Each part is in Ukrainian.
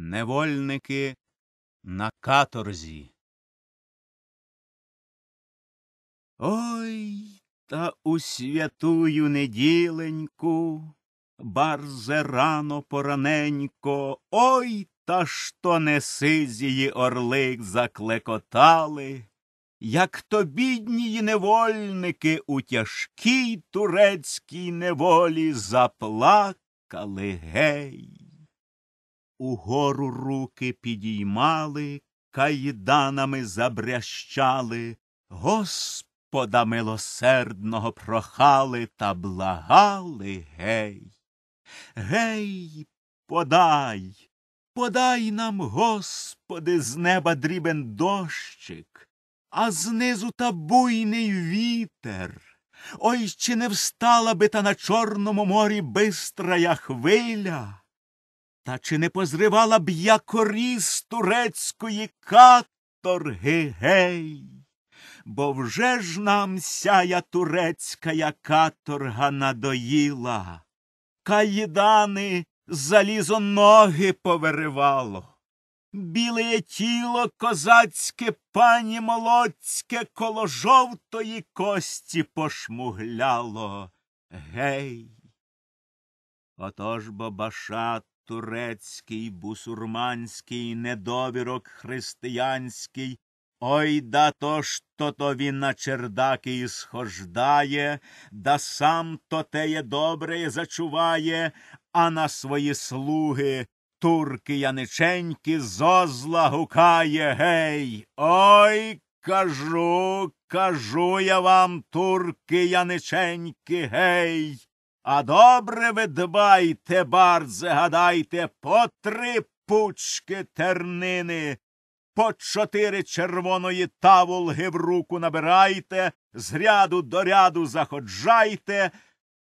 Невольники на каторзі. Ой та у святую неділеньку, барзе рано пораненько, ой та що не сизії орлик заклекотали, як то бідні невольники у тяжкій турецькій неволі заплакали гей угору руки підіймали, кайданами забрящали, Господа милосердного прохали та благали гей. Гей, подай, подай нам, Господи, з неба дрібен дощик, а знизу та буйний вітер. Ой, чи не встала би та на Чорному морі бистрая хвиля? Та чи не позривала б я коріз турецької каторги гей? Бо вже ж нам сяя турецька каторга надоїла, каїдани залізо ноги поверивало. Біле тіло козацьке пані молодське коло жовтої кості пошмугляло. Гей. Отож бо баша турецький, бусурманський, недовірок християнський, Ой да то ж то то він на чердаки і схождає, да сам то теє добре зачуває, а на свої слуги турки яниченьки зозла гукає, гей. Ой кажу, кажу я вам, турки яниченьки, гей. А добре ви дбайте, бардзе, гадайте, по три пучки тернини, по чотири червоної таволги в руку набирайте, з ряду до ряду заходжайте,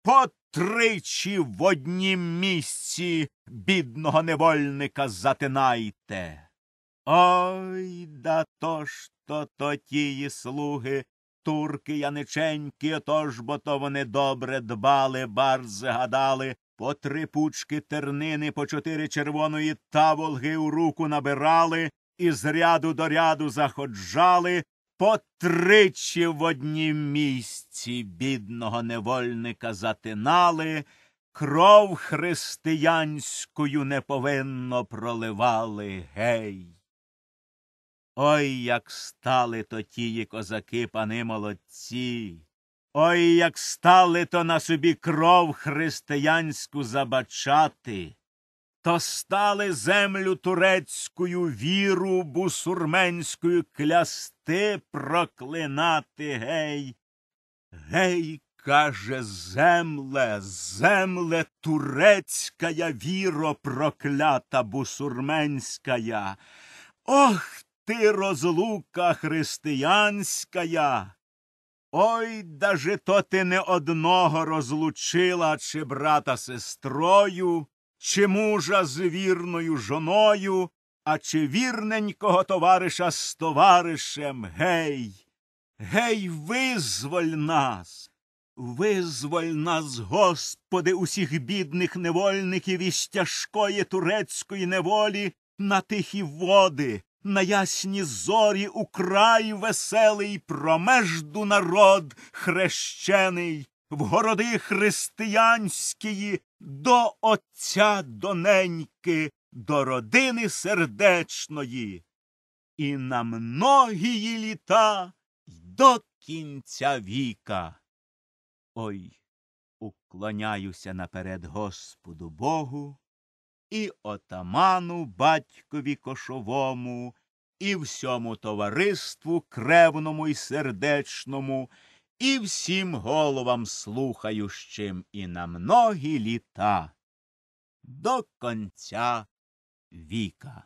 по тричі в однім місці бідного невольника затинайте. Ой да то ж то тії слуги турки яниченькі, отож бо то вони добре дбали, бар згадали, по три пучки тернини, по чотири червоної таволги у руку набирали, і з ряду до ряду заходжали, по тричі в однім місці бідного невольника затинали, кров християнською неповинно проливали гей. Ой, як стали то тії козаки, пани молодці. Ой, як стали то на собі кров християнську забачати, то стали землю турецькою віру бусурменською клясти проклинати гей. Гей, каже, земле, земле турецькая віро проклята бусурменська. Ох ти розлука християнська. Ой, даже то ти не одного розлучила, чи брата сестрою, чи мужа з вірною жоною, а чи вірненького товариша з товаришем, гей, гей, визволь нас, визволь нас, Господи, усіх бідних невольників із тяжкої турецької неволі на тихі води, на ясні зорі украй веселий промежду народ хрещений, в городи християнськії до Отця доненьки, до родини сердечної. І на многії літа й до кінця віка. Ой, уклоняюся наперед Господу Богу і отаману батькові кошовому, і всьому товариству кревному і сердечному, і всім головам слухаючим і на многі літа до конця віка.